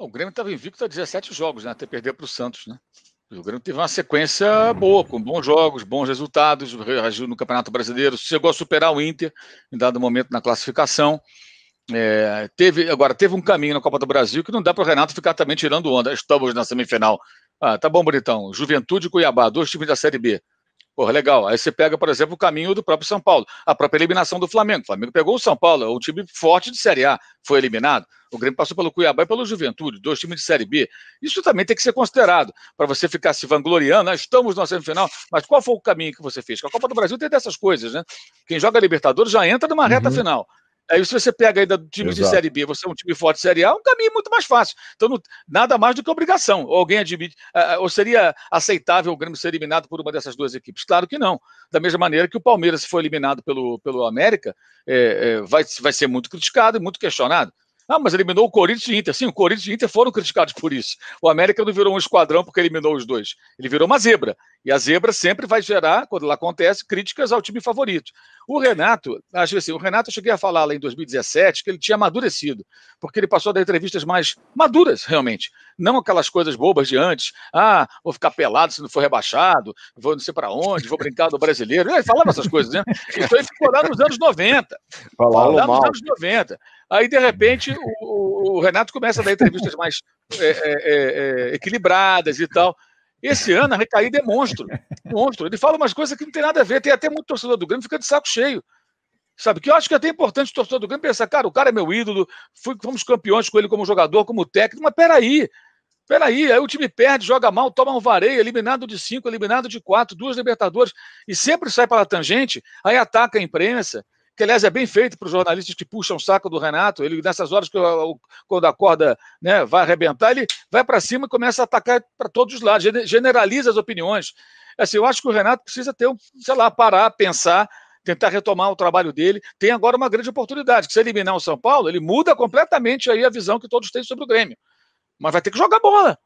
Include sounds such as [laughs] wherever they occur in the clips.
O Grêmio estava invicto a 17 jogos, né? Até perder para o Santos, né? O Grêmio teve uma sequência boa, com bons jogos, bons resultados, reagiu no Campeonato Brasileiro, chegou a superar o Inter em dado momento na classificação. É, teve, agora, teve um caminho na Copa do Brasil que não dá para o Renato ficar também tirando onda. Estamos na semifinal. Ah, tá bom, bonitão. Juventude e Cuiabá, dois times da Série B. Porra, legal. Aí você pega, por exemplo, o caminho do próprio São Paulo, a própria eliminação do Flamengo. O Flamengo pegou o São Paulo, um é time forte de Série A, foi eliminado. O Grêmio passou pelo Cuiabá e pelo Juventude, dois times de Série B. Isso também tem que ser considerado, para você ficar se vangloriando, né? estamos na semifinal, mas qual foi o caminho que você fez? Porque a Copa do Brasil tem dessas coisas, né? Quem joga Libertadores já entra numa reta uhum. final. Aí se você pega ainda time de Série B, você é um time forte de Série A, é um caminho muito mais fácil. Então, não, nada mais do que obrigação. Ou alguém admite, ah, ah, ou seria aceitável o Grêmio ser eliminado por uma dessas duas equipes? Claro que não. Da mesma maneira que o Palmeiras, se for eliminado pelo, pelo América, é, é, vai, vai ser muito criticado e muito questionado. Ah, mas eliminou o Corinthians e o Inter. Sim, o Corinthians e o Inter foram criticados por isso. O América não virou um esquadrão porque eliminou os dois. Ele virou uma zebra. E a zebra sempre vai gerar, quando ela acontece, críticas ao time favorito. O Renato, acho assim, o Renato eu cheguei a falar lá em 2017 que ele tinha amadurecido, porque ele passou a dar entrevistas mais maduras, realmente. Não aquelas coisas bobas de antes. Ah, vou ficar pelado se não for rebaixado, vou não sei para onde, vou brincar do brasileiro. Ele falava essas coisas, né? Isso aí ficou lá nos anos 90. Falava lá nos anos 90. Aí, de repente, o, o Renato começa a dar entrevistas mais é é, é, é, equilibradas e tal. Esse ano a recaída é monstro. Monstro. Ele fala umas coisas que não tem nada a ver. Tem até muito torcedor do Grêmio fica de saco cheio. Sabe? Que eu acho que é até importante o torcedor do Grêmio pensar, cara, o cara é meu ídolo, fui, fomos campeões com ele como jogador, como técnico, mas peraí. Peraí, aí o time perde, joga mal, toma um vareio, eliminado de cinco, eliminado de quatro, duas Libertadores, e sempre sai para a tangente, aí ataca a imprensa, que aliás é bem feito para os jornalistas que puxam o saco do Renato. Ele, nessas horas que quando a corda né, vai arrebentar, ele vai para cima e começa a atacar para todos os lados, generaliza as opiniões. Assim, eu acho que o Renato precisa ter, um, sei lá, parar, pensar, tentar retomar o trabalho dele. Tem agora uma grande oportunidade, que se eliminar o São Paulo, ele muda completamente aí a visão que todos têm sobre o Grêmio. Mas vai ter que jogar bola.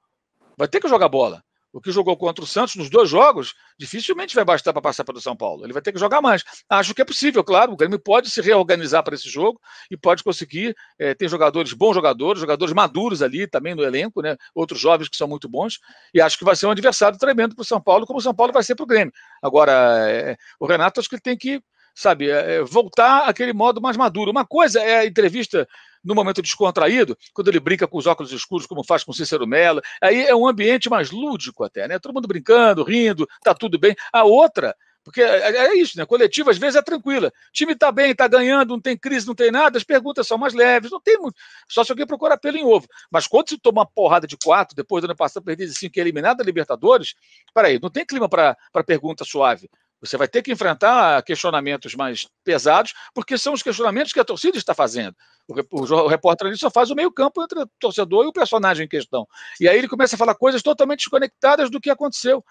Vai ter que jogar bola o que jogou contra o Santos nos dois jogos, dificilmente vai bastar para passar pelo São Paulo. Ele vai ter que jogar mais. Acho que é possível, claro. O Grêmio pode se reorganizar para esse jogo e pode conseguir. É, eh, tem jogadores, bons jogadores, jogadores maduros ali também no elenco, né? outros jovens que são muito bons. E acho que vai ser um adversário tremendo para o São Paulo, como o São Paulo vai ser para o Grêmio. Agora, é, o Renato acho que ele tem que sabe, é, é, voltar àquele modo mais maduro. Uma coisa é a entrevista no momento descontraído, quando ele brinca com os óculos escuros, como faz com Cícero Mello, aí é um ambiente mais lúdico até, né? Todo mundo brincando, rindo, tá tudo bem. A outra, porque é, é, é isso, né? Coletiva às vezes é tranquila. O time tá bem, tá ganhando, não tem crise, não tem nada, as perguntas são mais leves, não tem muito. Só se alguém procurar pelo em ovo. Mas quando se toma uma porrada de quatro, depois do ano passado perder de cinco e é eliminado da Libertadores, peraí, não tem clima para pergunta suave. Você vai ter que enfrentar questionamentos mais pesados, porque são os questionamentos que a torcida está fazendo. O, o, o repórter ali só faz o meio-campo entre o torcedor e o personagem em questão. E aí ele começa a falar coisas totalmente desconectadas do que aconteceu.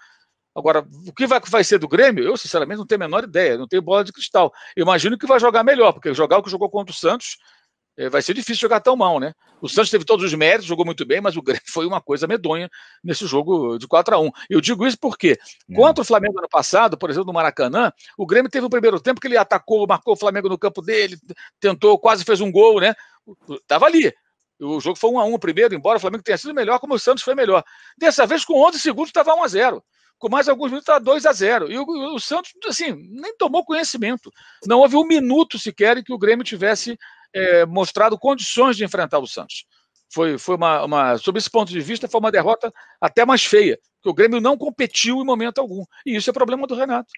Agora, o que vai, vai ser do Grêmio? Eu, sinceramente, não tenho a menor ideia, não tenho bola de cristal. Eu imagino que vai jogar melhor, porque jogar o que jogou contra o Santos é, vai ser difícil jogar tão mal, né? O Santos teve todos os méritos, jogou muito bem, mas o Grêmio [laughs] foi uma coisa medonha nesse jogo de 4 a 1 Eu digo isso porque, é. contra o Flamengo ano passado, por exemplo, no Maracanã, o Grêmio teve o primeiro tempo que ele atacou, marcou o Flamengo no campo dele, tentou, quase fez um gol, né? Tava ali. O jogo foi 1 a 1 primeiro, embora o Flamengo tenha sido melhor, como o Santos foi melhor. Dessa vez, com 11 segundos, estava 1 a 0 com mais alguns minutos está 2 a 0 E o, o Santos, assim, nem tomou conhecimento. Não houve um minuto sequer em que o Grêmio tivesse é, mostrado condições de enfrentar o Santos. Foi, foi uma, uma, sob esse ponto de vista, foi uma derrota até mais feia, porque o Grêmio não competiu em momento algum. E isso é problema do Renato.